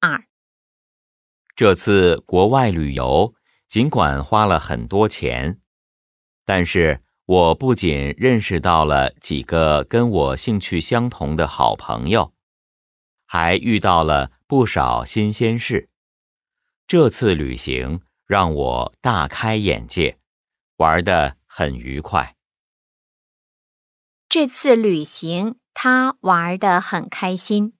二，这次国外旅游尽管花了很多钱，但是我不仅认识到了几个跟我兴趣相同的好朋友，还遇到了不少新鲜事。这次旅行让我大开眼界，玩得很愉快。这次旅行他玩得很开心。